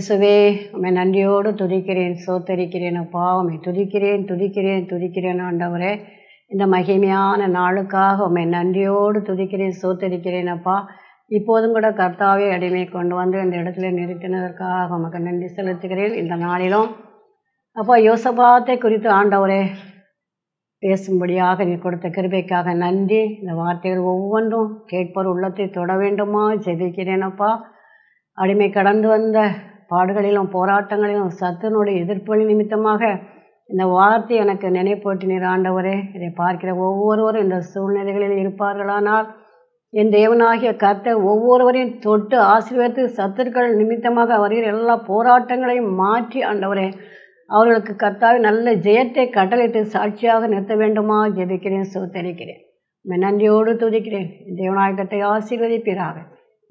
இயேசுவே உண்மை நன்றியோடு துதிக்கிறேன் சோத்தரிக்கிறேன் அப்பா உண்மை துதிக்கிறேன் துதிக்கிறேன் துதிக்கிறேன் ஆண்டவரே இந்த மகிமையான நாளுக்காக உண்மை நன்றியோடு துதிக்கிறேன் சோத்தரிக்கிறேன் அப்பா இப்போதும் கூட கர்த்தாவே அடிமை கொண்டு வந்து இந்த இடத்துல நிறுத்தினதற்காக உமக்கு நன்றி செலுத்துகிறேன் இந்த நாளிலும் அப்பா யோசபாத்தை குறித்து ஆண்டவரே பேசும்படியாக நீ கொடுத்த கிருபைக்காக நன்றி இந்த வார்த்தைகள் ஒவ்வொன்றும் கேட்பவர் உள்ளத்தை தொட வேண்டுமா ஜெபிக்கிறேனப்பா அடிமை கடந்து வந்த பாடுகளிலும் போராட்டங்களிலும் சத்துனுடைய எதிர்ப்பணி நிமித்தமாக இந்த வார்த்தை எனக்கு நினைப்போட்டினீர் ஆண்டவரே இதை பார்க்கிற ஒவ்வொருவரும் இந்த சூழ்நிலைகளில் இருப்பார்களானால் என் தேவனாகிய கர்த்தர் ஒவ்வொருவரையும் தொட்டு ஆசீர்வதித்து சத்துருக்கள் நிமித்தமாக வருகிற எல்லா போராட்டங்களையும் மாற்றி ஆண்டவரே அவர்களுக்கு கர்த்தாவை நல்ல ஜெயத்தை கட்டளிட்டு சாட்சியாக நிறுத்த வேண்டுமா ஜெபிக்கிறேன் சுத்தரிக்கிறேன் நன்றியோடு துதிக்கிறேன் தேவநாயகத்தை ஆசீர்வதிப்பீராக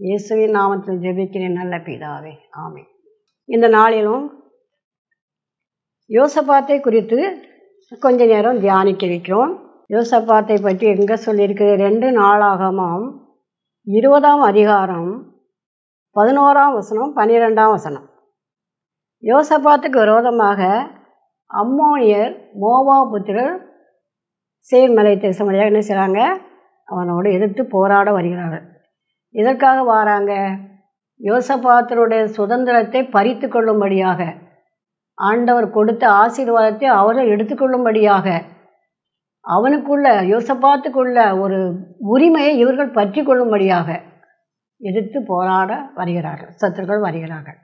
இயேசுவின் நாமத்தில் ஜெபிக்கிறேன் நல்ல பிதாவே ஆமே இந்த நாளிலும் யோசபாத்தை குறித்து கொஞ்ச நேரம் தியானிக்க வைக்கிறோம் யோசபாத்தை பற்றி எங்கே சொல்லியிருக்குது ரெண்டு நாளாகமும் இருபதாம் அதிகாரம் பதினோராம் வசனம் பன்னிரெண்டாம் வசனம் யோசபாத்துக்கு விரோதமாக அம்மோனியர் மோவா புத்திரர் சீர்மலை தேசம் வழியாக என்ன செய்கிறாங்க அவனோடு எதிர்த்து போராட வருகிறார்கள் எதற்காக வாராங்க யோசபாத்தருடைய சுதந்திரத்தை பறித்து கொள்ளும்படியாக ஆண்டவர் கொடுத்த ஆசீர்வாதத்தை அவரும் எடுத்துக்கொள்ளும்படியாக அவனுக்குள்ள யோசபாத்துக்குள்ள ஒரு உரிமையை இவர்கள் பற்றி கொள்ளும்படியாக எதிர்த்து போராட வருகிறார்கள் சத்துருக்கள் வருகிறார்கள்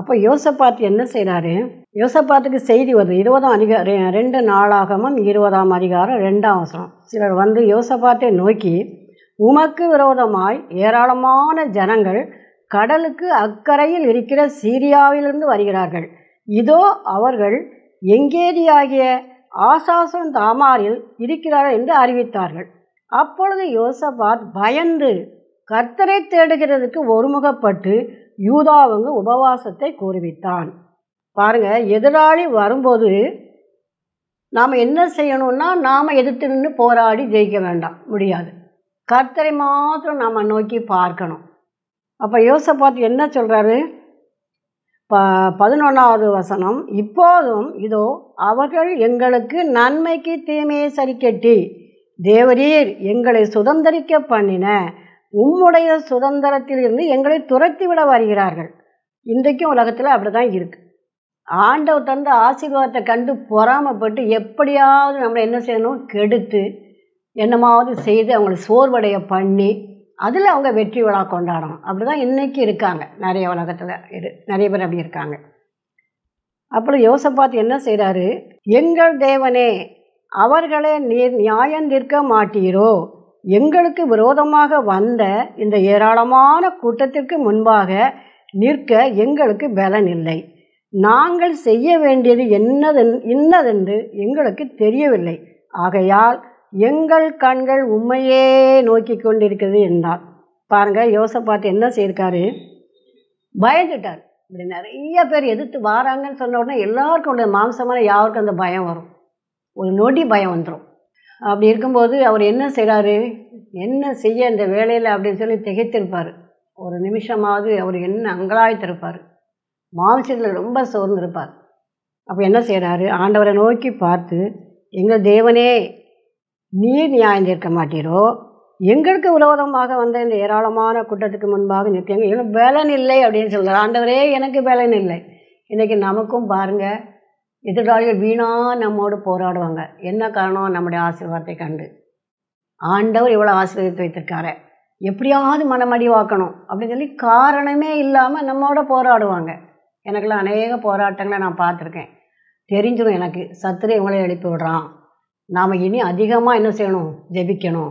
அப்போ யோசபாத் என்ன செய்கிறாரு யோசபாத்துக்கு செய்தி வருது இருபதாம் அதிகார ரெண்டு நாளாகமும் இருபதாம் அதிகாரம் ரெண்டாம் அவசரம் சிலர் வந்து யோசபாத்தை நோக்கி உமக்கு விரோதமாய் ஏராளமான ஜனங்கள் கடலுக்கு அக்கறையில் இருக்கிற சீரியாவிலிருந்து வருகிறார்கள் இதோ அவர்கள் எங்கேதியாகிய ஆசாசன் தாமாரில் இருக்கிறார்கள் என்று அறிவித்தார்கள் அப்பொழுது யோசபாத் பயந்து கர்த்தரை தேடுகிறதுக்கு ஒருமுகப்பட்டு யூதாவுங்க உபவாசத்தை கூறுவித்தான் பாருங்கள் எதிராளி வரும்போது நாம் என்ன செய்யணும்னா நாம் எதிர்த்து நின்று போராடி ஜெயிக்க வேண்டாம் முடியாது கர்த்தரை மாத்திரம் நாம் நோக்கி பார்க்கணும் அப்போ யோசப்பாத் என்ன சொல்கிறாரு ப பதினொன்றாவது வசனம் இப்போதும் இதோ அவர்கள் எங்களுக்கு நன்மைக்கு தீமையை சரிக்கட்டி தேவரீர் எங்களை சுதந்திரிக்க பண்ணின உம்முடைய சுதந்திரத்திலிருந்து எங்களை துரத்தி விட வருகிறார்கள் இன்றைக்கும் உலகத்தில் அப்படி தான் இருக்குது ஆண்டவர் தந்த ஆசீர்வாதத்தை கண்டு பொறாமப்பட்டு எப்படியாவது நம்மளை என்ன செய்யணும் கெடுத்து என்னமாவது செய்து அவங்களை சோர்வடைய பண்ணி அதில் அவங்க வெற்றி விழா கொண்டாடணும் அப்படி தான் இன்றைக்கி இருக்காங்க நிறைய உலகத்தில் இரு நிறைய பேர் அப்படி இருக்காங்க அப்புறம் யோசப்பாத்து என்ன செய்கிறாரு எங்கள் தேவனே அவர்களே நீர் நியாயம் நிற்க மாட்டீரோ எங்களுக்கு விரோதமாக வந்த இந்த ஏராளமான கூட்டத்திற்கு முன்பாக நிற்க எங்களுக்கு பலன் இல்லை நாங்கள் செய்ய வேண்டியது என்னது இன்னதென்று எங்களுக்கு தெரியவில்லை ஆகையால் எங்கள் கண்கள் உண்மையே நோக்கி கொண்டிருக்கிறது என்றால் பாருங்கள் பார்த்து என்ன செய்திருக்காரு பயந்துட்டார் இப்படி நிறைய பேர் எதிர்த்து வாராங்கன்னு சொன்ன உடனே எல்லாருக்கும் உள்ள மாம்சமான யாருக்கும் அந்த பயம் வரும் ஒரு நொடி பயம் வந்துடும் அப்படி இருக்கும்போது அவர் என்ன செய்கிறாரு என்ன செய்ய இந்த வேலையில் அப்படின்னு சொல்லி திகைத்திருப்பார் ஒரு நிமிஷமாவது அவர் என்ன அங்கலாய்த்திருப்பார் மாம்சத்தில் ரொம்ப சோர்ந்திருப்பார் அப்போ என்ன செய்கிறாரு ஆண்டவரை நோக்கி பார்த்து எங்கள் தேவனே நீர் தீர்க்க மாட்டீரோ எங்களுக்கு உலகமாக வந்த இந்த ஏராளமான கூட்டத்துக்கு முன்பாக நிற்கங்க எனக்கு பலன் இல்லை அப்படின்னு சொல்கிறார் ஆண்டவரே எனக்கு பலன் இல்லை இன்றைக்கி நமக்கும் பாருங்கள் எதிர்காலிகள் வீணாக நம்மோடு போராடுவாங்க என்ன காரணம் நம்முடைய ஆசீர்வாதத்தை கண்டு ஆண்டவர் இவ்வளோ ஆசீர்வதித்து வைத்திருக்காரு எப்படியாவது மனமடிவாக்கணும் அப்படின்னு சொல்லி காரணமே இல்லாமல் நம்மோட போராடுவாங்க எனக்கெல்லாம் அநேக போராட்டங்களை நான் பார்த்துருக்கேன் தெரிஞ்சிடும் எனக்கு சத்துரை இவங்களே எழுப்பி விடுறான் நாம் இனி அதிகமாக என்ன செய்யணும் ஜெபிக்கணும்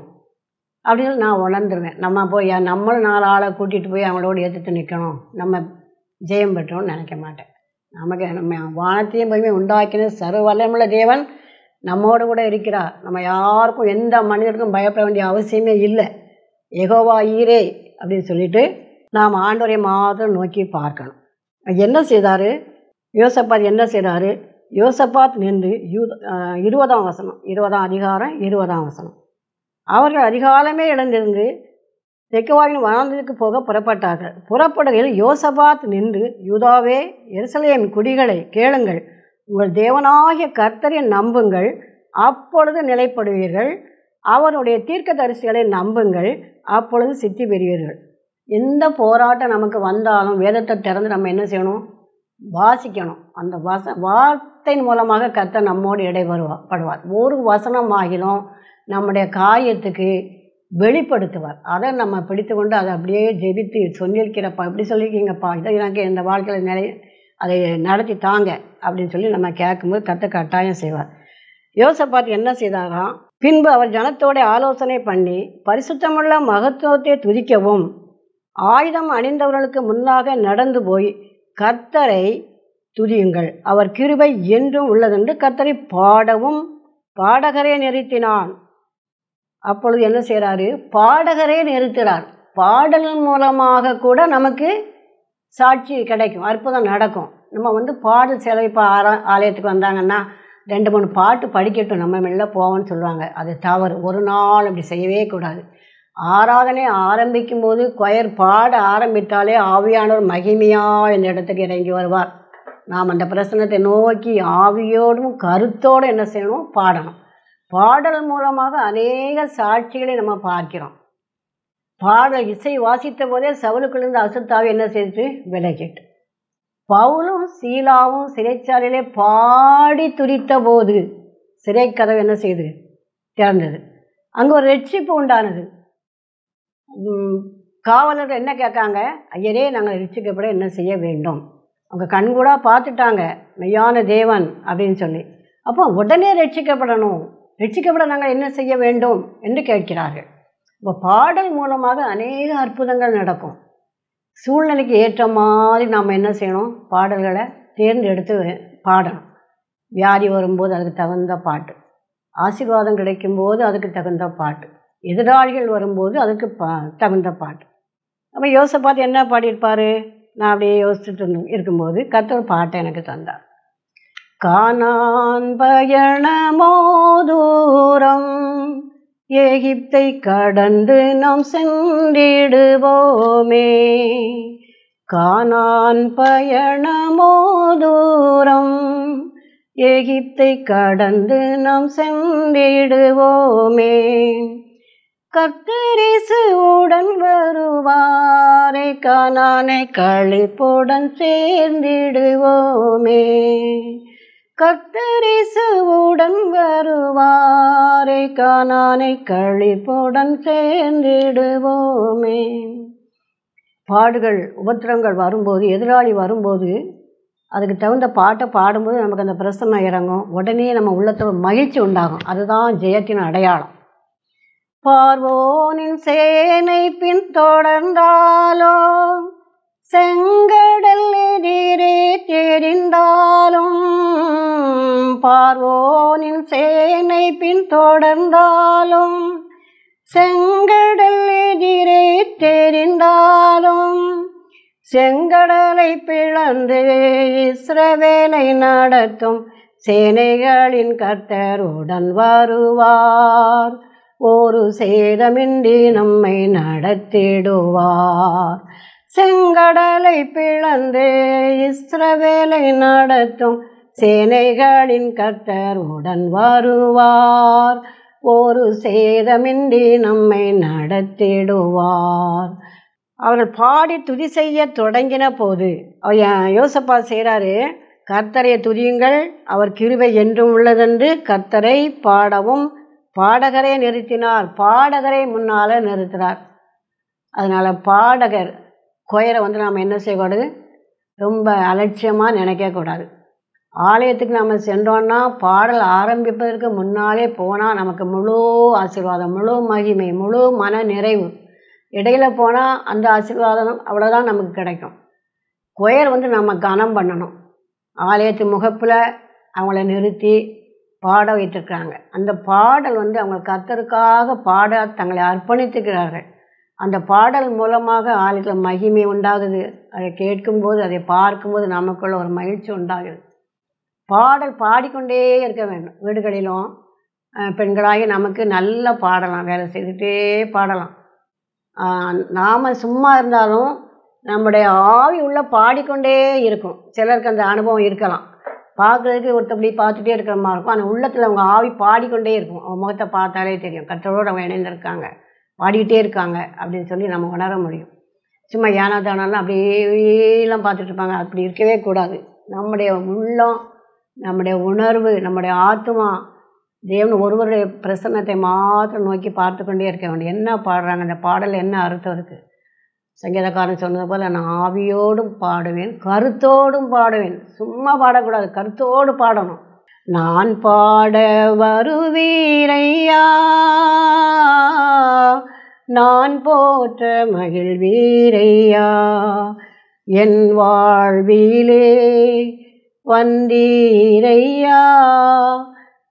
அப்படின்னு நான் உணர்ந்துருவேன் நம்ம போய் நம்மளும் நாலு ஆளை கூட்டிகிட்டு போய் அவங்களோட எடுத்து நிற்கணும் நம்ம ஜெயம் பெற்றோம்னு நினைக்க மாட்டேன் நமக்கு நம்ம வானத்தையும் போய் உண்டாக்கின சர்வலமுள்ள தேவன் நம்மோடு கூட இருக்கிறா நம்ம யாருக்கும் எந்த மனிதருக்கும் பயப்பட வேண்டிய அவசியமே இல்லை எகோவா ஈரே அப்படின்னு சொல்லிட்டு நாம் ஆண்டோரை மாதிரி நோக்கி பார்க்கணும் என்ன செய்தார் யோசப்பார் என்ன செய்கிறாரு யோசபாத் நின்று யூத இருபதாம் வசனம் இருபதாம் அதிகாரம் இருபதாம் வசனம் அவர்கள் அதிகாலமே இழந்திருந்து தெக்கவாயின் வாழ்ந்ததுக்கு போக புறப்பட்டார்கள் புறப்படுகையில் யோசபாத் நின்று யூதாவே எருசலேம் குடிகளை கேளுங்கள் உங்கள் தேவனாகிய கர்த்தரை நம்புங்கள் அப்பொழுது நிலைப்படுவீர்கள் அவருடைய தீர்க்க தரிசிகளை நம்புங்கள் அப்பொழுது சித்தி பெறுவீர்கள் எந்த போராட்டம் நமக்கு வந்தாலும் வேதத்தை திறந்து நம்ம என்ன செய்யணும் வாசிக்கணும் அந்த வாச வார்த்தையின் மூலமாக கத்த நம்மோடு இடை வருவா படுவார் ஒரு வசனமாகிலும் நம்முடைய காயத்துக்கு வெளிப்படுத்துவார் அதை நம்ம பிடித்து கொண்டு அதை அப்படியே ஜெபித்து சொல்லியிருக்கிறப்பா இப்படி சொல்லியிருக்கீங்கப்பா இதை எனக்கு இந்த வாழ்க்கையில் நிலை அதை நடத்தி தாங்க அப்படின்னு சொல்லி நம்ம கேட்கும்போது கத்த கட்டாயம் செய்வார் யோசப்பாத் என்ன செய்தாராம் பின்பு அவர் ஜனத்தோட ஆலோசனை பண்ணி பரிசுத்தமுள்ள மகத்துவத்தை துதிக்கவும் ஆயுதம் அணிந்தவர்களுக்கு முன்னாக நடந்து போய் கர்த்தரை துதியுங்கள் அவர் கிருபை என்றும் உள்ளதென்று கர்த்தரை பாடவும் பாடகரே நிறுத்தினான் அப்பொழுது என்ன செய்கிறாரு பாடகரே நிறுத்துகிறார் பாடல் மூலமாக கூட நமக்கு சாட்சி கிடைக்கும் அற்புதம் நடக்கும் நம்ம வந்து பாடல் சிலை இப்போ ஆரா ஆலயத்துக்கு வந்தாங்கன்னா ரெண்டு மூணு பாட்டு படிக்கட்டும் நம்ம மெல்ல போவோம்னு சொல்லுவாங்க அது தவறு ஒரு நாள் அப்படி செய்யவே கூடாது ஆராதனை ஆரம்பிக்கும் போது கொயர் பாட ஆரம்பித்தாலே ஆவியானவர் மகிமையாக இந்த இடத்துக்கு இறங்கி வருவார் நாம் அந்த பிரசனத்தை நோக்கி ஆவியோடும் கருத்தோடு என்ன செய்யணும் பாடணும் பாடல் மூலமாக அநேக சாட்சிகளை நம்ம பார்க்கிறோம் பாடல் இசை வாசித்த போதே சவுலுக்குள்ளிருந்து அசுத்தாவை என்ன செய்து விலகிட்டு பவுலும் சீலாவும் சிறைச்சாலையிலே பாடி துரித்த போது சிறைக்கதவு என்ன செய்து திறந்தது அங்கே ஒரு ரட்சிப்பு உண்டானது காவலர் என்ன கேட்காங்க ஐயரே நாங்கள் ரிச்சிக்கப்பட என்ன செய்ய வேண்டும் அவங்க கண்கூடாக பார்த்துட்டாங்க மெய்யான தேவன் அப்படின்னு சொல்லி அப்போ உடனே ரட்சிக்கப்படணும் ரட்சிக்கப்பட நாங்கள் என்ன செய்ய வேண்டும் என்று கேட்கிறார்கள் இப்போ பாடல் மூலமாக அநேக அற்புதங்கள் நடக்கும் சூழ்நிலைக்கு ஏற்ற மாதிரி நாம் என்ன செய்யணும் பாடல்களை தேர்ந்தெடுத்து பாடணும் வியாதி வரும்போது அதுக்கு தகுந்த பாட்டு ஆசீர்வாதம் கிடைக்கும்போது அதுக்கு தகுந்த பாட்டு எதிராளிகள் வரும்போது அதுக்கு பா தகுந்த பாட்டு அப்போ யோசை பார்த்து என்ன பாடியிருப்பார் நான் அப்படியே யோசிச்சுட்டு இருக்கும்போது கத்தர் பாட்டை எனக்கு தந்தார் காணான் பயணமோதூரம் தூரம் எகிப்தை கடந்து நாம் சென்றிடுவோமே காணான் பயணமோதூரம் தூரம் எகிப்தை கடந்து நாம் சென்றிடுவோமே உடன் வருவாரே காணானை கழிப்புடன் சேர்ந்திடுவோமே உடன் வருவாரே காணானை கழிப்புடன் சேர்ந்திடுவோமே பாடுகள் உபத்திரங்கள் வரும்போது எதிராளி வரும்போது அதுக்கு தகுந்த பாட்டை பாடும்போது நமக்கு அந்த பிரசன்னம் இறங்கும் உடனே நம்ம உள்ளத்தை மகிழ்ச்சி உண்டாகும் அதுதான் ஜெயத்தின் அடையாளம் பார்வோனின் சேனை பின் தொடர்ந்தாலோ செங்கடல் எதிரே தெரிந்தாலும் பார்வோனின் சேனை பின் தொடர்ந்தாலும் செங்கடல் எதிரே தெரிந்தாலும் செங்கடலை பிளந்து இஸ்ரவேலை நடத்தும் சேனைகளின் கர்த்தருடன் வருவார் ஒரு சேதமின்றி நம்மை நடத்திடுவார் செங்கடலை பிளந்தே இஸ்ரவேலை நடத்தும் சேனைகளின் கர்த்தர் உடன் வருவார் ஒரு சேதமின்றி நம்மை நடத்திடுவார் அவர்கள் பாடி துதி செய்ய தொடங்கின போது யோசப்பா செய்கிறாரு கர்த்தரை துதியுங்கள் அவர் கிருவை என்றும் உள்ளதென்று கர்த்தரை பாடவும் பாடகரே நிறுத்தினார் பாடகரை முன்னால் நிறுத்துகிறார் அதனால் பாடகர் கொயரை வந்து நாம் என்ன செய்யக்கூடாது ரொம்ப அலட்சியமாக நினைக்கக்கூடாது ஆலயத்துக்கு நம்ம சென்றோன்னா பாடல் ஆரம்பிப்பதற்கு முன்னாலே போனால் நமக்கு முழு ஆசீர்வாதம் முழு மகிமை முழு மன நிறைவு இடையில் போனால் அந்த ஆசீர்வாதம் அவ்வளோதான் நமக்கு கிடைக்கும் கொயர் வந்து நம்ம கனம் பண்ணணும் ஆலயத்து முகப்பில் அவங்கள நிறுத்தி பாட வைத்திருக்கிறாங்க அந்த பாடல் வந்து அவங்க கத்தருக்காக பாட தங்களை அர்ப்பணித்துக்கிறார்கள் அந்த பாடல் மூலமாக ஆளுக்கு மகிமை உண்டாகுது அதை கேட்கும்போது அதை பார்க்கும்போது நமக்குள்ள ஒரு மகிழ்ச்சி உண்டாகுது பாடல் பாடிக்கொண்டே இருக்க வேண்டும் வீடுகளிலும் பெண்களாகி நமக்கு நல்ல பாடலாம் வேலை செய்துகிட்டே பாடலாம் நாம் சும்மா இருந்தாலும் நம்முடைய ஆவி உள்ள பாடிக்கொண்டே இருக்கும் சிலருக்கு அந்த அனுபவம் இருக்கலாம் பார்க்குறதுக்கு ஒருத்தபடி பார்த்துட்டே இருக்கிற மாதிரி இருக்கும் ஆனால் உள்ளத்தில் அவங்க ஆவி பாடிக்கொண்டே இருக்கும் அவங்க முகத்தை பார்த்தாலே தெரியும் கற்றோடு அவங்க இணைந்திருக்காங்க பாடிக்கிட்டே இருக்காங்க அப்படின்னு சொல்லி நம்ம உணர முடியும் சும்மா யானா தானாலும் அப்படியேலாம் பார்த்துட்டு இருப்பாங்க அப்படி இருக்கவே கூடாது நம்முடைய உள்ளம் நம்முடைய உணர்வு நம்முடைய ஆத்மா தேவன் ஒருவருடைய பிரசன்னத்தை மாத்திரம் நோக்கி பார்த்து கொண்டே இருக்க வேண்டும் என்ன பாடுறாங்க அந்த பாடலில் என்ன அர்த்தம் இருக்குது சங்கீதக்காரன் சொன்னது போல் நான் ஆவியோடும் பாடுவேன் கருத்தோடும் பாடுவேன் சும்மா பாடக்கூடாது கருத்தோடு பாடணும் நான் பாட வருவீரையா நான் போற்ற மகிழ்வீரையா என் வாழ்விலே வந்தீரையா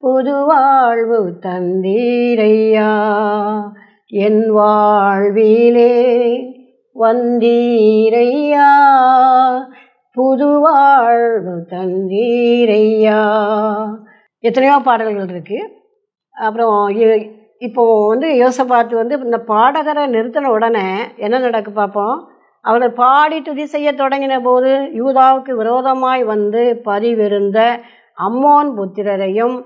புது வாழ்வு தந்தீரையா என் வாழ்விலே வந்தீரையா புது வாழ்வு தந்தீரையா எத்தனையோ பாடல்கள் இருக்குது அப்புறம் இப்போது வந்து பார்த்து வந்து இந்த பாடகரை நிறுத்தின உடனே என்ன நடக்கு பார்ப்போம் அவர்கள் பாடி துதி செய்ய தொடங்கின போது யூதாவுக்கு விரோதமாய் வந்து பதிவிருந்த அம்மோன் புத்திரரையும்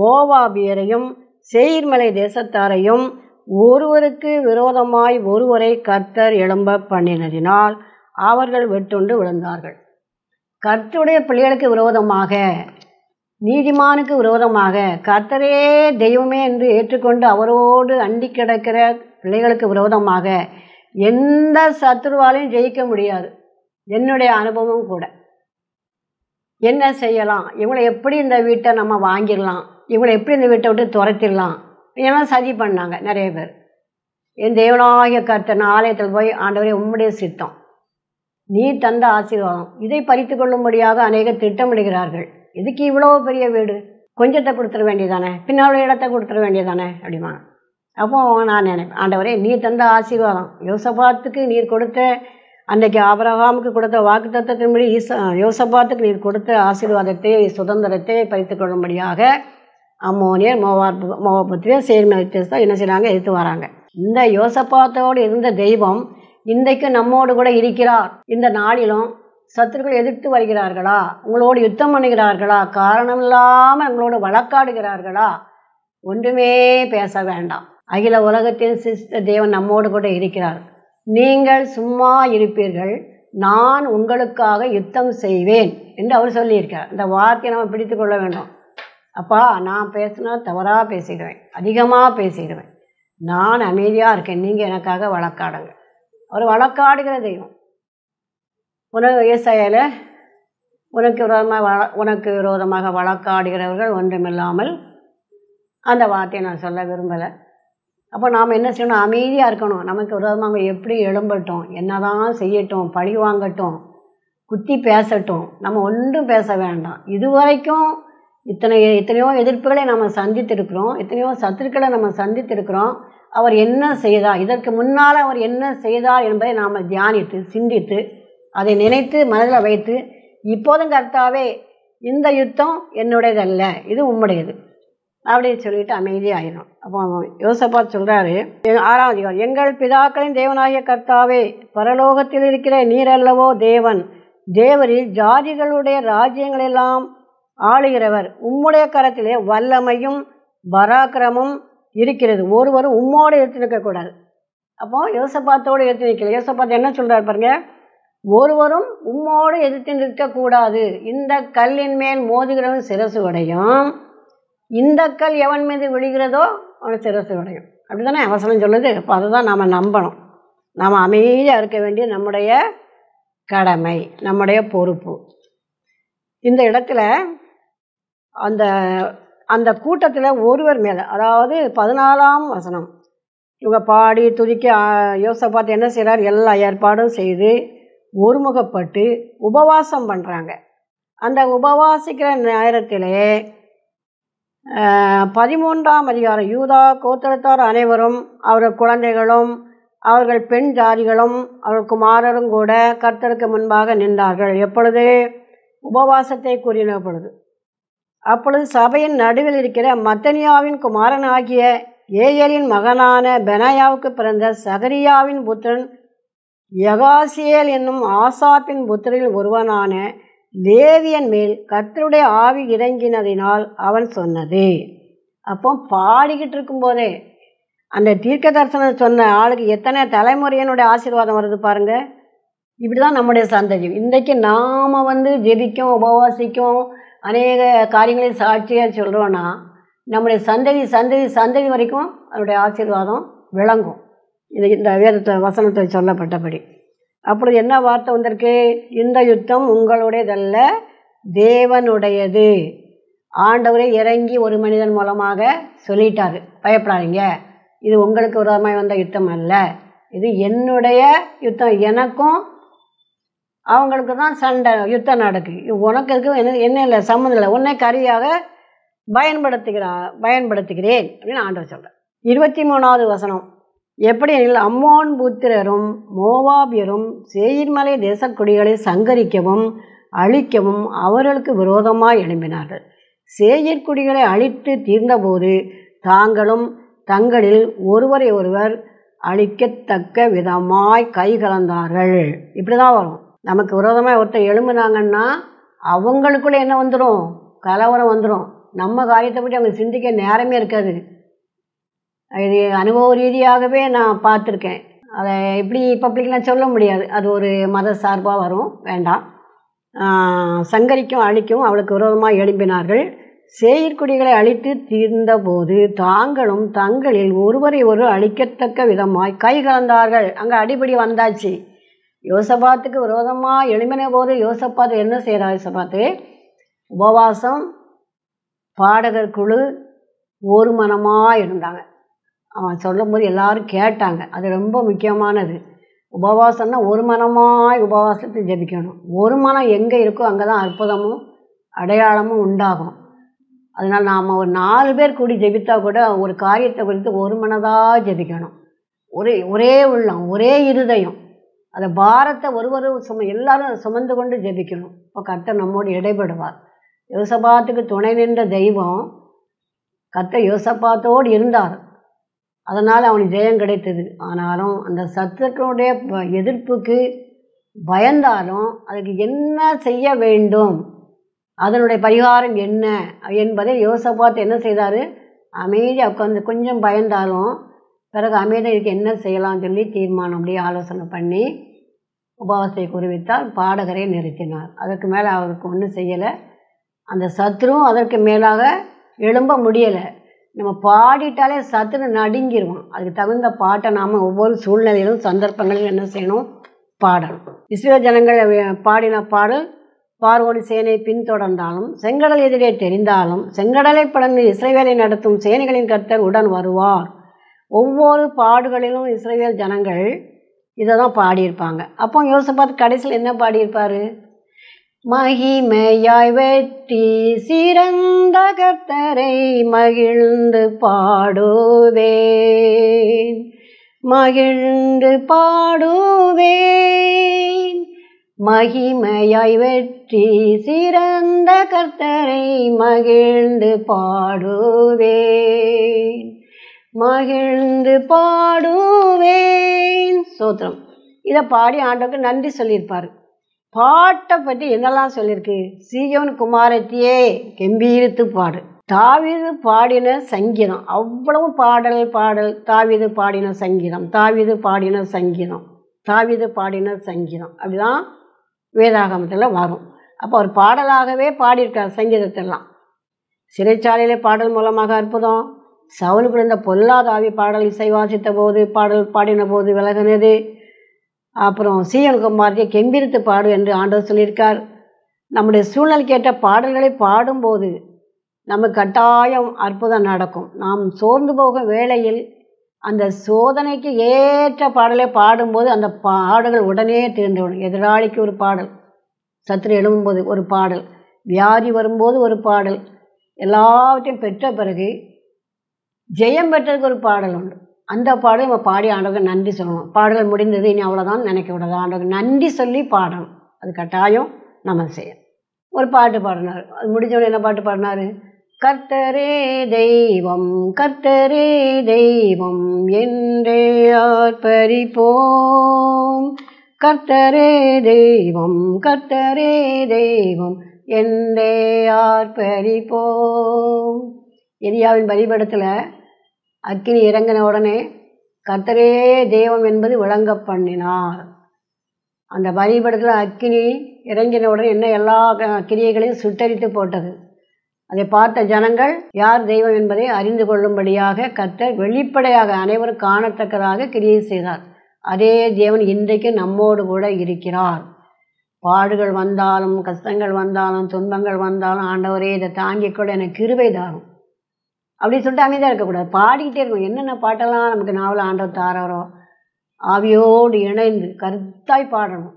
மோவாபியரையும் செயிர்மலை தேசத்தாரையும் ஒருவருக்கு விரோதமாய் ஒருவரை கர்த்தர் எழும்ப பண்ணினதினால் அவர்கள் வெட்டுண்டு விழுந்தார்கள் கர்த்தருடைய பிள்ளைகளுக்கு விரோதமாக நீதிமானுக்கு விரோதமாக கர்த்தரே தெய்வமே என்று ஏற்றுக்கொண்டு அவரோடு அண்டி கிடக்கிற பிள்ளைகளுக்கு விரோதமாக எந்த சத்துருவாலையும் ஜெயிக்க முடியாது என்னுடைய அனுபவம் கூட என்ன செய்யலாம் இவங்களை எப்படி இந்த வீட்டை நம்ம வாங்கிடலாம் இவங்களை எப்படி இந்த வீட்டை விட்டு துரத்திடலாம் இதெல்லாம் சதி பண்ணாங்க நிறைய பேர் என் தேவனாகிய கர்த்தன் ஆலயத்தில் போய் ஆண்டவரே உம்முடைய சித்தம் நீ தந்த ஆசீர்வாதம் இதை பறித்து கொள்ளும்படியாக அநேக திட்டமிடுகிறார்கள் இதுக்கு இவ்வளோ பெரிய வீடு கொஞ்சத்தை கொடுத்துட வேண்டியதானே பின்னால இடத்த கொடுத்துட வேண்டியதானே அப்படிமா அப்போ நான் நினைப்பேன் ஆண்டவரே நீ தந்த ஆசீர்வாதம் யோசபாத்துக்கு நீர் கொடுத்த அன்றைக்கு ஆபரகாமுக்கு கொடுத்த வாக்கு தத்துவத்தின்படி யோசபாத்துக்கு நீர் கொடுத்த ஆசீர்வாதத்தை சுதந்திரத்தை பறித்து கொள்ளும்படியாக அம்மோனியர் மோவார் மோவாபத்திரியா சேர்மேஸ் தான் என்ன செய்கிறாங்க எடுத்து வராங்க இந்த யோசப்பாத்தோடு இருந்த தெய்வம் இன்றைக்கு நம்மோடு கூட இருக்கிறார் இந்த நாளிலும் சத்துருக்கள் எதிர்த்து வருகிறார்களா உங்களோடு யுத்தம் பண்ணுகிறார்களா காரணம் இல்லாமல் உங்களோடு வழக்காடுகிறார்களா ஒன்றுமே பேச வேண்டாம் அகில உலகத்தின் சிஸ்த தேவன் நம்மோடு கூட இருக்கிறார் நீங்கள் சும்மா இருப்பீர்கள் நான் உங்களுக்காக யுத்தம் செய்வேன் என்று அவர் சொல்லியிருக்கார் இந்த வார்த்தையை நம்ம பிடித்து கொள்ள வேண்டும் அப்பா நான் பேசினா தவறாக பேசிடுவேன் அதிகமாக பேசிடுவேன் நான் அமைதியாக இருக்கேன் நீங்கள் எனக்காக வழக்காடுங்க அவர் வழக்காடுகிற தெய்வம் உனக்கு விவசாயில் உனக்கு விரோதமாக வள உனக்கு விரோதமாக வழக்காடுகிறவர்கள் ஒன்றுமில்லாமல் அந்த வார்த்தையை நான் சொல்ல விரும்பலை அப்போ நாம் என்ன செய்யணும் அமைதியாக இருக்கணும் நமக்கு விரோதமாக எப்படி எழும்பட்டோம் என்ன செய்யட்டும் பழி வாங்கட்டும் குத்தி பேசட்டும் நம்ம ஒன்றும் பேச வேண்டாம் இதுவரைக்கும் இத்தனை எத்தனையோ எதிர்ப்புகளை நம்ம சந்தித்திருக்கிறோம் எத்தனையோ சத்துருக்களை நம்ம சந்தித்திருக்கிறோம் அவர் என்ன செய்தார் இதற்கு முன்னால் அவர் என்ன செய்தார் என்பதை நாம் தியானித்து சிந்தித்து அதை நினைத்து மனதில் வைத்து இப்போதும் கர்த்தாவே இந்த யுத்தம் என்னுடையதல்ல இது உம்முடையது அப்படின்னு சொல்லிட்டு அமைதியாகிடும் அப்போ யோசப்பா சொல்கிறாரு ஆறாம் எங்கள் பிதாக்களின் தேவனாகிய கர்த்தாவே பரலோகத்தில் இருக்கிற நீரல்லவோ தேவன் தேவரில் ஜாதிகளுடைய ராஜ்யங்களெல்லாம் ஆளுகிறவர் உம்முடைய கரத்திலே வல்லமையும் பராக்கிரமும் இருக்கிறது ஒருவரும் உம்மோடு எடுத்து நிற்கக்கூடாது அப்போ யோசப்பாத்தோடு எடுத்து நிற்கல யோசப்பாத்து என்ன சொல்கிறார் பாருங்க ஒருவரும் உம்மோடு எதிர்த்து நிற்கக்கூடாது இந்த கல்லின் மேல் மோதுகிறவன் சிரசு உடையும் இந்த கல் எவன் மீது விழுகிறதோ அவன் சிரசு உடையும் அப்படி தானே அவசரம் சொல்லுது அப்போ அதை தான் நாம் நம்பணும் நாம் அமைதியாக இருக்க வேண்டிய நம்முடைய கடமை நம்முடைய பொறுப்பு இந்த இடத்துல அந்த அந்த கூட்டத்தில் ஒருவர் மேலே அதாவது பதினாலாம் வசனம் இவங்க பாடி துதிக்க யோசனை பார்த்து என்ன செய்கிறார் எல்லா ஏற்பாடும் செய்து ஒருமுகப்பட்டு உபவாசம் பண்ணுறாங்க அந்த உபவாசிக்கிற நேரத்திலே பதிமூன்றாம் அதிகாரம் யூதா கோத்தெடுத்தார் அனைவரும் அவர்கள் குழந்தைகளும் அவர்கள் பெண் ஜாதிகளும் அவர்கள் குமாரரும் கூட கர்த்தருக்கு முன்பாக நின்றார்கள் எப்பொழுது உபவாசத்தை கூறின பொழுது அப்பொழுது சபையின் நடுவில் இருக்கிற மத்தனியாவின் குமாரனாகிய ஏயலின் மகனான பெனாயாவுக்கு பிறந்த சகரியாவின் புத்திரன் யகாசியேல் என்னும் ஆசாப்பின் புத்திரில் ஒருவனான லேவியன் மேல் கத்தருடைய ஆவி இறங்கினதினால் அவன் சொன்னது அப்போ பாடிக்கிட்டு இருக்கும்போதே அந்த தீர்க்க தரிசனம் சொன்ன ஆளுக்கு எத்தனை தலைமுறையினுடைய ஆசீர்வாதம் வருது பாருங்கள் இப்படி தான் நம்முடைய சந்ததியம் இன்றைக்கு நாம் வந்து ஜெபிக்கும் உபவாசிக்கும் அநேக காரியங்களையும் சாட்சியாக சொல்கிறோன்னா நம்முடைய சந்ததி சந்ததி சந்ததி வரைக்கும் அதனுடைய ஆசீர்வாதம் விளங்கும் இது இந்த வேதத்தை வசனத்தை சொல்லப்பட்டபடி அப்பொழுது என்ன வார்த்தை வந்திருக்கு இந்த யுத்தம் உங்களுடையதல்ல தேவனுடையது ஆண்டவரை இறங்கி ஒரு மனிதன் மூலமாக சொல்லிட்டாரு பயப்படாதீங்க இது உங்களுக்கு விரோதமாக வந்த யுத்தம் அல்ல இது என்னுடைய யுத்தம் எனக்கும் அவங்களுக்கு தான் சண்டை யுத்தம் நடக்கு உனக்கு இருக்க என்ன என்ன இல்லை சம்மந்தம் இல்லை உன்னை கரியாக பயன்படுத்துகிறா பயன்படுத்துகிறேன் அப்படின்னு ஆண்டவர் சொல்கிறார் இருபத்தி மூணாவது வசனம் எப்படி எனில் அம்மோன் புத்திரரும் மோவாபியரும் சேயிர்மலை தேசக்குடிகளை சங்கரிக்கவும் அழிக்கவும் அவர்களுக்கு விரோதமாக எழும்பினார்கள் சேயிற்குடிகளை அழித்து தீர்ந்தபோது தாங்களும் தங்களில் ஒருவரை ஒருவர் அழிக்கத்தக்க விதமாய் கை கலந்தார்கள் இப்படி தான் வரும் நமக்கு விரோதமாக ஒருத்தர் எழும்புனாங்கன்னா அவங்களுக்குள்ளே என்ன வந்துடும் கலவரம் வந்துடும் நம்ம காரியத்தை பற்றி அவங்க சிந்திக்க நேரமே இருக்காது இது அனுபவ ரீதியாகவே நான் பார்த்துருக்கேன் அதை எப்படி பப்ளிக்லாம் சொல்ல முடியாது அது ஒரு மத சார்பாக வரும் வேண்டாம் சங்கரிக்கும் அழிக்கும் அவளுக்கு விரோதமாக எழும்பினார்கள் செயற்குடிகளை அழித்து தீர்ந்தபோது தாங்களும் தங்களில் ஒருவரை ஒரு அழிக்கத்தக்க விதமாய் கை கலந்தார்கள் அங்கே அடிப்படி வந்தாச்சு யோசபாத்துக்கு விரோதமாக எளிமனை போது யோசப்பாத்து என்ன செய்கிறார் யோசபாத்து உபவாசம் பாடகர் குழு ஒரு மனமாக இருந்தாங்க அவன் சொல்லும் போது எல்லோரும் கேட்டாங்க அது ரொம்ப முக்கியமானது உபவாசம்னா ஒரு மனமாய் உபவாசத்தை ஜபிக்கணும் ஒரு மனம் எங்கே இருக்கோ அங்கே தான் அற்புதமும் அடையாளமும் உண்டாகும் அதனால் நாம் ஒரு நாலு பேர் கூடி ஜபித்தா கூட ஒரு காரியத்தை குறித்து ஒரு மனதாக ஜெபிக்கணும் ஒரே ஒரே உள்ளம் ஒரே இருதயம் அந்த பாரத்தை ஒருவர் சும எல்லாரும் சுமந்து கொண்டு ஜெபிக்கணும் இப்போ கர்த்தர் நம்மோடு இடைபடுவார் யோசபாத்துக்கு துணை நின்ற தெய்வம் கர்த்த யோசபாத்தோடு இருந்தார் அதனால் அவனுக்கு ஜெயம் கிடைத்தது ஆனாலும் அந்த சத்துக்களுடைய எதிர்ப்புக்கு பயந்தாலும் அதுக்கு என்ன செய்ய வேண்டும் அதனுடைய பரிகாரம் என்ன என்பதை யோசபாத்து என்ன செய்தார் அமைதியாக உட்காந்து கொஞ்சம் பயந்தாலும் பிறகு அமைதிக்கு என்ன செய்யலாம்னு சொல்லி தீர்மானம் அப்படியே ஆலோசனை பண்ணி உபவாசத்தை குறிவித்தால் பாடகரை நிறுத்தினார் அதற்கு மேலே அவருக்கு ஒன்றும் செய்யலை அந்த சத்ரும் அதற்கு மேலாக எழும்ப முடியலை நம்ம பாடிட்டாலே சத்துரு நடுங்கிடுவோம் அதுக்கு தகுந்த பாட்டை நாம் ஒவ்வொரு சூழ்நிலையிலும் சந்தர்ப்பங்களிலும் என்ன செய்யணும் பாடணும் இஸ்ரோ ஜனங்கள் பாடின பாடல் பார்வோடி சேனை பின்தொடர்ந்தாலும் செங்கடல் எதிரே தெரிந்தாலும் செங்கடலை பிளந்து இஸ்ரேவேலை நடத்தும் சேனைகளின் கர்த்தர் உடன் வருவார் ஒவ்வொரு பாடுகளிலும் இஸ்ரேல் ஜனங்கள் இதை தான் பாடியிருப்பாங்க அப்போ யோசனை பார்த்து கடைசியில் என்ன பாடியிருப்பார் மகிமையாய் வெற்றி சிறந்த கர்த்தரை மகிழ்ந்து பாடுவேன் மகிழ்ந்து பாடுவேன் மகிமையாய் வெற்றி சிறந்த கர்த்தரை மகிழ்ந்து பாடுவேன் மகிழ்ந்து பாடுவேன் சோத்திரம் இதை பாடி ஆண்டவருக்கு நன்றி சொல்லியிருப்பார் பாட்டை பற்றி என்னெல்லாம் சொல்லியிருக்கு சீயோன் குமாரத்தியே கெம்பீரித்து பாடு தாவிது பாடின சங்கீதம் அவ்வளவு பாடல் பாடல் தாவிது பாடின சங்கீதம் தாவிது பாடின சங்கீதம் தாவிது பாடின சங்கீதம் அப்படிதான் வேதாகமத்தில் வரும் அப்போ அவர் பாடலாகவே பாடியிருக்கார் சங்கீதத்தெல்லாம் சிறைச்சாலையில் பாடல் மூலமாக அற்புதம் சவுல் பிறந்த பொல்லாத ஆவி பாடல் இசை வாசித்த போது பாடல் பாடின போது விலகினது அப்புறம் சீயனுக்குமாரியை கெம்பிரித்து பாடு என்று ஆண்டவர் சொல்லியிருக்கார் நம்முடைய சூழ்நிலை கேட்ட பாடல்களை பாடும்போது நமக்கு கட்டாயம் அற்புதம் நடக்கும் நாம் சோர்ந்து போகும் வேளையில் அந்த சோதனைக்கு ஏற்ற பாடலை பாடும்போது அந்த பாடல்கள் உடனே தீர்ந்துவிடும் எதிராளிக்கு ஒரு பாடல் சத்துரு எழும்பும்போது ஒரு பாடல் வியாதி வரும்போது ஒரு பாடல் எல்லாவற்றையும் பெற்ற பிறகு ஜெயம் பெற்றதுக்கு ஒரு பாடல் உண்டு அந்த பாடல் நம்ம பாடி ஆண்டவருக்கு நன்றி சொல்லணும் பாடல் முடிந்தது இனி அவ்வளோதான் நினைக்க விடாது ஆண்டவருக்கு நன்றி சொல்லி பாடணும் அது கட்டாயம் நம்ம செய்யணும் ஒரு பாட்டு பாடினார் அது முடிஞ்சவொடனே என்ன பாட்டு பாடினார் கர்த்தரே தெய்வம் கர்த்தரே தெய்வம் என்றே போம் கர்த்தரே தெய்வம் கர்த்தரே தெய்வம் என்றே போம் எரியாவின் பலிபடத்தில் அக்கினி இறங்கின உடனே கர்த்தரே தெய்வம் என்பது விளங்க பண்ணினார் அந்த பலிபடத்தில் அக்கினி இறங்கின உடனே என்ன எல்லா கிரியைகளையும் சுட்டரித்து போட்டது அதை பார்த்த ஜனங்கள் யார் தெய்வம் என்பதை அறிந்து கொள்ளும்படியாக கர்த்தர் வெளிப்படையாக அனைவரும் காணத்தக்கதாக கிரியை செய்தார் அதே தேவன் இன்றைக்கு நம்மோடு கூட இருக்கிறார் பாடுகள் வந்தாலும் கஷ்டங்கள் வந்தாலும் துன்பங்கள் வந்தாலும் ஆண்டவரே இதை தாங்கிக் எனக்கு கிருவை தாரும் அப்படின்னு சொல்லிட்டு அமைதியாக இருக்கக்கூடாது பாடிக்கிட்டே இருக்கணும் என்னென்ன பாட்டெல்லாம் நமக்கு நாவல் ஆண்டவர் தாராரோ ஆவியோடு இணைந்து கருத்தாய் பாடணும்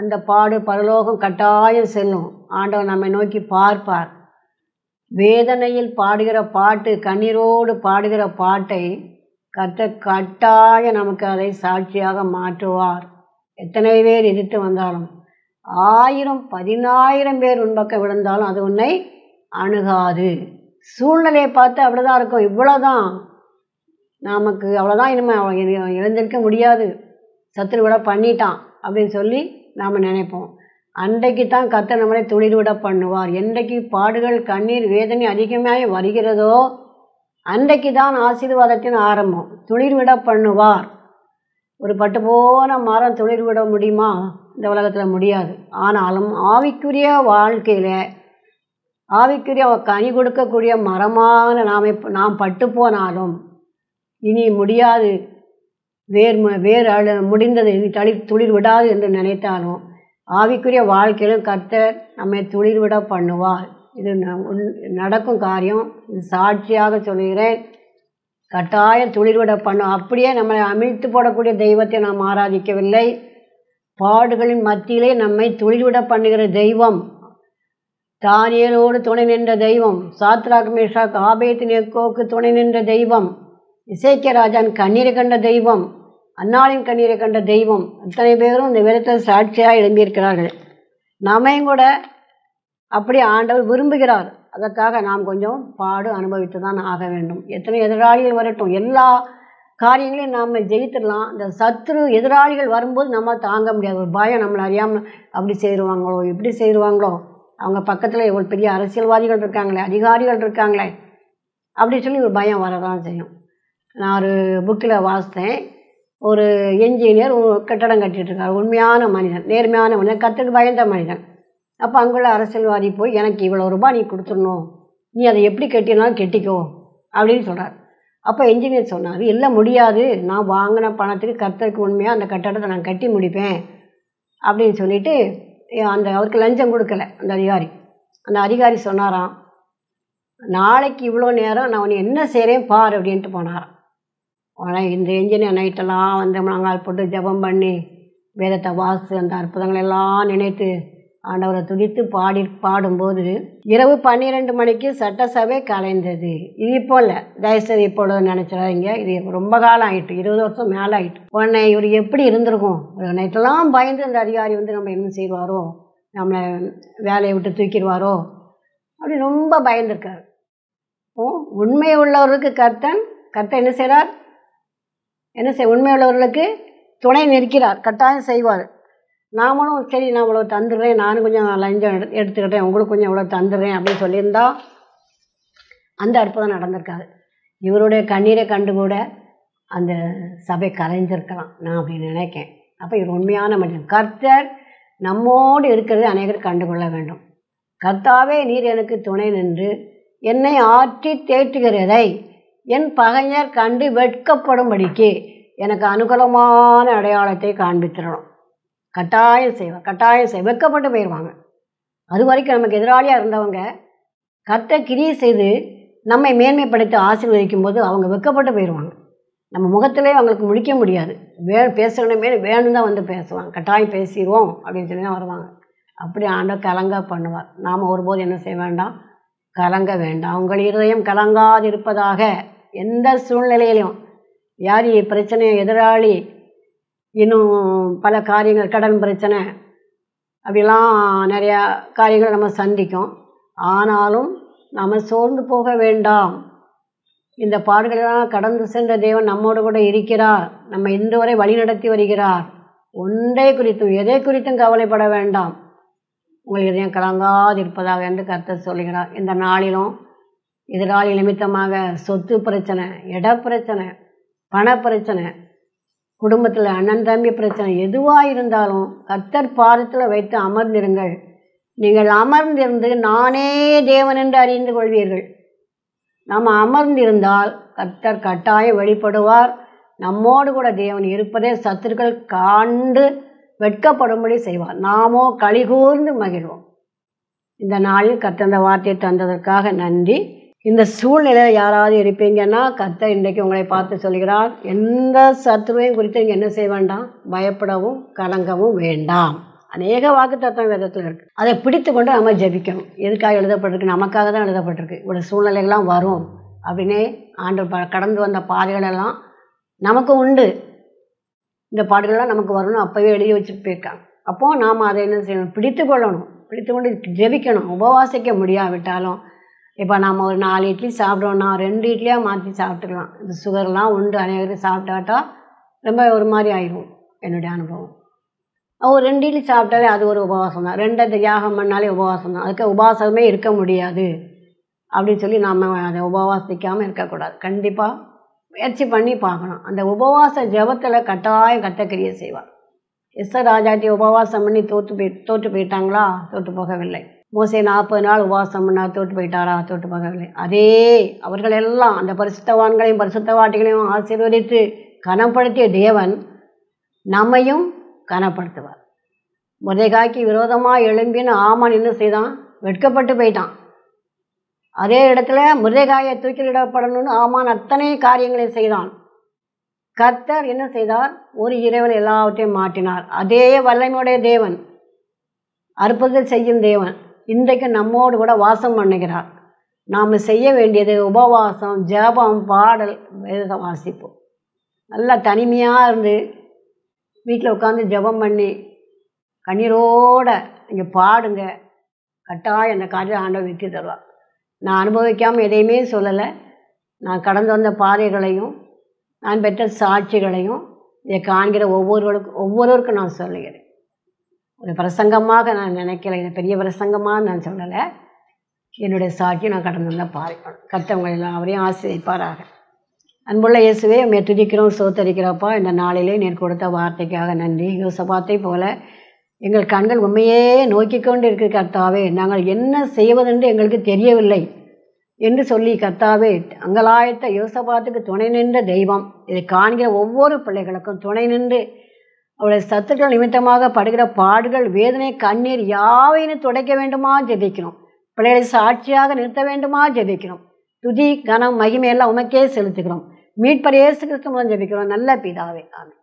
அந்த பாடு பரலோகம் கட்டாயம் செல்லும் ஆண்டவர் நம்மை நோக்கி பார்ப்பார் வேதனையில் பாடுகிற பாட்டு கண்ணீரோடு பாடுகிற பாட்டை கத்த கட்டாய நமக்கு அதை சாட்சியாக மாற்றுவார் எத்தனை பேர் எதிர்த்து வந்தாலும் ஆயிரம் பதினாயிரம் பேர் உன்பக்கம் விழுந்தாலும் அது உன்னை அணுகாது சூழ்நிலையை பார்த்து அப்படிதான் இருக்கும் இவ்வளோதான் நமக்கு அவ்வளோதான் இனிமேல் இழந்திருக்க முடியாது சத்துரு விட பண்ணிட்டான் அப்படின்னு சொல்லி நாம் நினைப்போம் அன்றைக்கு தான் கத்த நம்மளை விட பண்ணுவார் என்றைக்கு பாடுகள் கண்ணீர் வேதனை அதிகமாக வருகிறதோ அன்றைக்கு தான் ஆசீர்வாதத்தின் ஆரம்பம் விட பண்ணுவார் ஒரு பட்டு போன மரம் விட முடியுமா இந்த உலகத்தில் முடியாது ஆனாலும் ஆவிக்குரிய வாழ்க்கையில் ஆவிக்குரிய கனி கொடுக்கக்கூடிய மரமாக நாம் நாம் பட்டு போனாலும் இனி முடியாது வேர் வேர் அழு முடிந்தது இனி தளி துளிர் விடாது என்று நினைத்தாலும் ஆவிக்குரிய வாழ்க்கையிலும் கர்த்தர் நம்மை துளிர் விட பண்ணுவார் இது நடக்கும் காரியம் இது சாட்சியாக சொல்கிறேன் கட்டாயம் துளிர்விட பண்ணும் அப்படியே நம்மளை அமிழ்த்து போடக்கூடிய தெய்வத்தை நாம் ஆராதிக்கவில்லை பாடுகளின் மத்தியிலே நம்மை துளிர்விட பண்ணுகிற தெய்வம் தானியலோடு துணை நின்ற தெய்வம் சாத்ராக் மேஷாக் ஆபேத் நேக்கோக்கு துணை நின்ற தெய்வம் இசைக்கியராஜான் கண்ணீரை கண்ட தெய்வம் அன்னாளின் கண்ணீரை கண்ட தெய்வம் அத்தனை பேரும் இந்த விதத்தில் சாட்சியாக எழும்பியிருக்கிறார்கள் நாமையும் கூட அப்படி ஆண்டவர் விரும்புகிறார் அதற்காக நாம் கொஞ்சம் பாடு அனுபவித்து தான் ஆக வேண்டும் எத்தனை எதிராளிகள் வரட்டும் எல்லா காரியங்களையும் நாம் ஜெயித்துடலாம் இந்த சத்ரு எதிராளிகள் வரும்போது நம்ம தாங்க முடியாது ஒரு பயம் நம்மளை அறியாமல் அப்படி செய்வாங்களோ இப்படி செய்வாங்களோ அவங்க பக்கத்தில் எவ்வளோ பெரிய அரசியல்வாதிகள் இருக்காங்களே அதிகாரிகள் இருக்காங்களே அப்படின்னு சொல்லி ஒரு பயம் வரதான் செய்யும் நான் ஒரு புக்கில் வாசித்தேன் ஒரு என்ஜினியர் கட்டடம் கட்டிகிட்ருக்கார் உண்மையான மனிதன் நேர்மையான மனிதன் கற்றுக்கு பயந்த மனிதன் அப்போ அங்குள்ள அரசியல்வாதி போய் எனக்கு இவ்வளோ ரூபாய் நீ கொடுத்துடணும் நீ அதை எப்படி கட்டினாலும் கெட்டிக்கோ அப்படின்னு சொல்கிறார் அப்போ என்ஜினியர் சொன்னார் இல்லை முடியாது நான் வாங்கின பணத்துக்கு கற்றுக்கு உண்மையாக அந்த கட்டடத்தை நான் கட்டி முடிப்பேன் அப்படின்னு சொல்லிவிட்டு அந்த அவருக்கு லஞ்சம் கொடுக்கல அந்த அதிகாரி அந்த அதிகாரி சொன்னாராம் நாளைக்கு இவ்வளோ நேரம் நான் உன்னை என்ன செய்கிறேன் பார் அப்படின்ட்டு போனாராம் ஆனால் இந்த எஞ்சினியர் நைட்டெல்லாம் வந்து நாங்கள் போட்டு ஜபம் பண்ணி வேதத்தை வாசு அந்த அற்புதங்களெல்லாம் நினைத்து ஆண்டவரை துடித்து பாடி பாடும்போது இரவு பன்னிரெண்டு மணிக்கு சட்டசபை கலைந்தது இது போல் தயவுசெய்து இப்பொழுது நினச்சிடாதீங்க இது ரொம்ப காலம் ஆகிட்டு இருபது வருஷம் மேலே ஆகிட்டு உன்னை இவர் எப்படி இருந்திருக்கும் நைட்டெல்லாம் பயந்து அந்த அதிகாரி வந்து நம்ம என்ன செய்வாரோ நம்மளை வேலையை விட்டு தூக்கிடுவாரோ அப்படி ரொம்ப பயந்துருக்கார் ஓ உண்மை உள்ளவர்களுக்கு கர்த்தன் கர்த்தன் என்ன செய்கிறார் என்ன செய் உண்மை உள்ளவர்களுக்கு துணை நிற்கிறார் கட்டாயம் செய்வார் நாமளும் சரி நான் இவ்வளோ தந்துடுறேன் நானும் கொஞ்சம் லஞ்சம் எடு எடுத்துக்கிட்டேன் உங்களுக்கு கொஞ்சம் இவ்வளோ தந்துடுறேன் அப்படின்னு சொல்லியிருந்தால் அந்த அற்புதம் நடந்திருக்காது இவருடைய கண்ணீரை கண்டு கூட அந்த சபை கலைஞ்சிருக்கலாம் நான் அப்படின்னு நினைக்கேன் அப்போ இவர் உண்மையான மனிதன் கர்த்தர் நம்மோடு இருக்கிறது அநேகர் கண்டுகொள்ள வேண்டும் கர்த்தாவே நீர் எனக்கு துணை நின்று என்னை ஆற்றி தேற்றுகிறதை என் பகைஞர் கண்டு வெட்கப்படும்படிக்கு எனக்கு அனுகூலமான அடையாளத்தை காண்பித்திடணும் கட்டாயம் செய்வார் கட்டாயம் செய் வெக்கப்பட்டு போயிடுவாங்க அது வரைக்கும் நமக்கு எதிராளியாக இருந்தவங்க கத்த கிரியை செய்து நம்மை மேன்மைப்படுத்தி ஆசீர்வதிக்கும் போது அவங்க வெக்கப்பட்டு போயிடுவாங்க நம்ம முகத்திலே அவங்களுக்கு முடிக்க முடியாது வே பேசணுமே வேணும் தான் வந்து பேசுவாங்க கட்டாயம் பேசிடுவோம் அப்படின்னு சொல்லி தான் வருவாங்க அப்படி ஆண்டோ கலங்க பண்ணுவார் நாம் ஒருபோது என்ன செய்ய வேண்டாம் கலங்க வேண்டாம் உங்கள் இருதயம் கலங்காதிருப்பதாக எந்த சூழ்நிலையிலையும் யார் பிரச்சனையை எதிராளி இன்னும் பல காரியங்கள் கடன் பிரச்சனை அப்படிலாம் நிறையா காரியங்களை நம்ம சந்திக்கும் ஆனாலும் நம்ம சோர்ந்து போக வேண்டாம் இந்த பாடுகளெல்லாம் கடந்து சென்ற தேவன் நம்மோடு கூட இருக்கிறார் நம்ம இன்று வரை வழிநடத்தி வருகிறார் ஒன்றை குறித்தும் எதை குறித்தும் கவலைப்பட வேண்டாம் உங்கள் இதயம் கலங்காது இருப்பதாக என்று கருத்தை சொல்கிறார் இந்த நாளிலும் எதிராளி நிமித்தமாக சொத்து பிரச்சனை இட பிரச்சனை பண பிரச்சனை குடும்பத்தில் அண்ணன் தம்பி பிரச்சனை எதுவாக இருந்தாலும் கத்தர் பாதத்தில் வைத்து அமர்ந்திருங்கள் நீங்கள் அமர்ந்திருந்து நானே தேவன் என்று அறிந்து கொள்வீர்கள் நாம் அமர்ந்திருந்தால் கத்தர் கட்டாயம் வெளிப்படுவார் நம்மோடு கூட தேவன் இருப்பதே சத்துருக்கள் காண்டு வெட்கப்படும்படி செய்வார் நாமோ கழிகூர்ந்து மகிழ்வோம் இந்த நாளில் கத்தந்த வார்த்தை தந்ததற்காக நன்றி இந்த சூழ்நிலையில் யாராவது இருப்பீங்கன்னா கத்தை இன்றைக்கு உங்களை பார்த்து சொல்கிறார் எந்த சத்ருவையும் குறித்து நீங்கள் என்ன செய்ய வேண்டாம் பயப்படவும் கலங்கவும் வேண்டாம் அநேக வாக்கு தத்துவம் விதத்தில் இருக்குது அதை பிடித்து கொண்டு நம்ம ஜபிக்கணும் எதுக்காக எழுதப்பட்டிருக்கு நமக்காக தான் எழுதப்பட்டிருக்கு இவ்வளோ சூழ்நிலைகள்லாம் வரும் அப்படின்னே ஆண்டு கடந்து வந்த பாதைகளெல்லாம் நமக்கு உண்டு இந்த பாடுகள்லாம் நமக்கு வரணும் அப்போவே எழுதி வச்சுட்டு போயிருக்காங்க அப்போது நாம் அதை என்ன செய்யணும் பிடித்து கொள்ளணும் பிடித்து கொண்டு ஜெபிக்கணும் உபவாசிக்க முடியாவிட்டாலும் இப்போ நம்ம ஒரு நாலு இட்லி சாப்பிட்றோன்னா ரெண்டு இட்லியாக மாற்றி சாப்பிட்டுக்கலாம் இந்த சுகர்லாம் உண்டு அனைவரும் சாப்பிட்டாட்டா ரொம்ப ஒரு மாதிரி ஆயிடும் என்னுடைய அனுபவம் ஒரு ரெண்டு இட்லி சாப்பிட்டாலே அது ஒரு உபவாசம் தான் ரெண்டு யாகம் பண்ணாலே உபவாசம் தான் அதுக்கு உபவாசமே இருக்க முடியாது அப்படின்னு சொல்லி நாம் அதை உபவாசிக்காமல் இருக்கக்கூடாது கண்டிப்பாக முயற்சி பண்ணி பார்க்கணும் அந்த உபவாச ஜபத்தில் கட்டாயம் கட்டக்கிரியை செய்வார் எஸ் ராஜாட்டி உபவாசம் பண்ணி தோற்று போய் தோற்று போயிட்டாங்களா தோற்று போகவில்லை மோசை நாற்பது நாள் உபாசம் பண்ணார் தோட்டு போயிட்டாரா தோட்டு பார்க்கவில்லை அதே அவர்கள் எல்லாம் அந்த பரிசுத்தவான்களையும் பரிசுத்தவாட்டிகளையும் ஆசீர்வதித்து கனப்படுத்திய தேவன் நம்மையும் கனப்படுத்துவார் காக்கி விரோதமாக எழும்பின்னு ஆமான் என்ன செய்தான் வெட்கப்பட்டு போயிட்டான் அதே இடத்துல முருதைகாயை தூக்கிலிடப்படணும்னு ஆமான் அத்தனை காரியங்களை செய்தான் கர்த்தர் என்ன செய்தார் ஒரு இறைவன் எல்லாவற்றையும் மாட்டினார் அதே வல்லமையுடைய தேவன் அற்புதம் செய்யும் தேவன் இன்றைக்கு நம்மோடு கூட வாசம் பண்ணுகிறார் நாம் செய்ய வேண்டியது உபவாசம் ஜபம் பாடல் வேதம் வாசிப்போம் நல்லா தனிமையாக இருந்து வீட்டில் உட்காந்து ஜபம் பண்ணி கண்ணீரோட இங்கே பாடுங்க கட்டாயம் அந்த காரியம் ஆண்டை வெற்றி தருவார் நான் அனுபவிக்காமல் எதையுமே சொல்லலை நான் கடந்து வந்த பாதைகளையும் நான் பெற்ற சாட்சிகளையும் இதை காண்கிற ஒவ்வொருவருக்கும் ஒவ்வொருவருக்கும் நான் சொல்லுகிறேன் ஒரு பிரசங்கமாக நான் நினைக்கல இதை பெரிய பிரசங்கமாக நான் சொல்லலை என்னுடைய சாட்சியும் நான் கடந்து வந்தால் பாருக்கணும் கத்தவங்க எல்லாம் அவரையும் ஆசிரியப்பாராக அன்புள்ள இயேசுவே உண்மையை துதிக்கிறோம் சோத்தரிக்கிறப்பா இந்த நாளிலே நீர் கொடுத்த வார்த்தைக்காக நன்றி யோசபாத்தை போல எங்கள் கண்கள் உண்மையே நோக்கி கொண்டு இருக்கு கர்த்தாவே நாங்கள் என்ன செய்வதென்று எங்களுக்கு தெரியவில்லை என்று சொல்லி கர்த்தாவே அங்கலாயத்த யோசபாத்துக்கு துணை நின்ற தெய்வம் இதை காண்கிற ஒவ்வொரு பிள்ளைகளுக்கும் துணை நின்று அவளது சத்துக்கள் நிமித்தமாக படுகிற பாடுகள் வேதனை கண்ணீர் யாவைன்னு துடைக்க வேண்டுமா ஜெபிக்கிறோம் பிள்ளைகளை சாட்சியாக நிறுத்த வேண்டுமா ஜெபிக்கிறோம் துதி கனம் மகிமையெல்லாம் உமக்கே செலுத்துகிறோம் மீட்பர் இயேசு கிறிஸ்து மூலம் ஜெபிக்கிறோம் நல்ல பிதாவே ஆமே